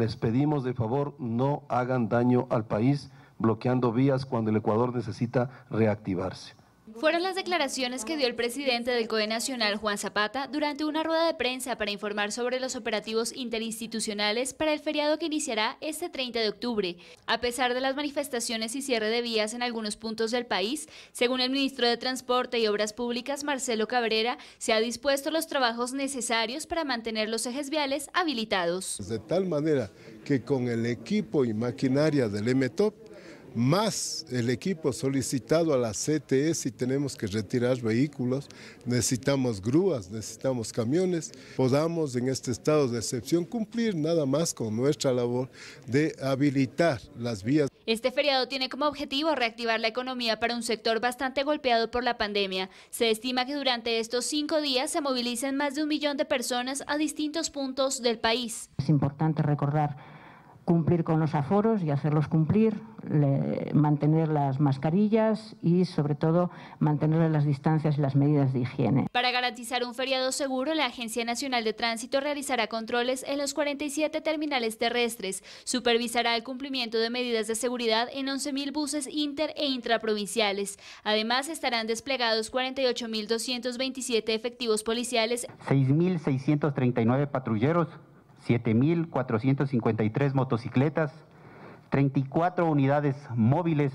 les pedimos de favor no hagan daño al país bloqueando vías cuando el Ecuador necesita reactivarse. Fueron las declaraciones que dio el presidente del COE Nacional, Juan Zapata, durante una rueda de prensa para informar sobre los operativos interinstitucionales para el feriado que iniciará este 30 de octubre. A pesar de las manifestaciones y cierre de vías en algunos puntos del país, según el ministro de Transporte y Obras Públicas, Marcelo Cabrera, se ha dispuesto los trabajos necesarios para mantener los ejes viales habilitados. De tal manera que con el equipo y maquinaria del MTOP más el equipo solicitado a la CTE si tenemos que retirar vehículos, necesitamos grúas, necesitamos camiones, podamos en este estado de excepción cumplir nada más con nuestra labor de habilitar las vías. Este feriado tiene como objetivo reactivar la economía para un sector bastante golpeado por la pandemia. Se estima que durante estos cinco días se movilicen más de un millón de personas a distintos puntos del país. Es importante recordar cumplir con los aforos y hacerlos cumplir, mantener las mascarillas y sobre todo mantener las distancias y las medidas de higiene. Para garantizar un feriado seguro, la Agencia Nacional de Tránsito realizará controles en los 47 terminales terrestres, supervisará el cumplimiento de medidas de seguridad en 11.000 buses inter e intraprovinciales. Además, estarán desplegados 48.227 efectivos policiales, 6.639 patrulleros, 7.453 motocicletas, 34 unidades móviles.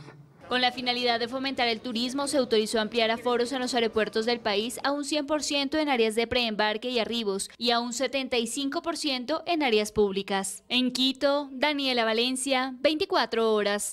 Con la finalidad de fomentar el turismo, se autorizó ampliar aforos en los aeropuertos del país a un 100% en áreas de preembarque y arribos y a un 75% en áreas públicas. En Quito, Daniela Valencia, 24 horas.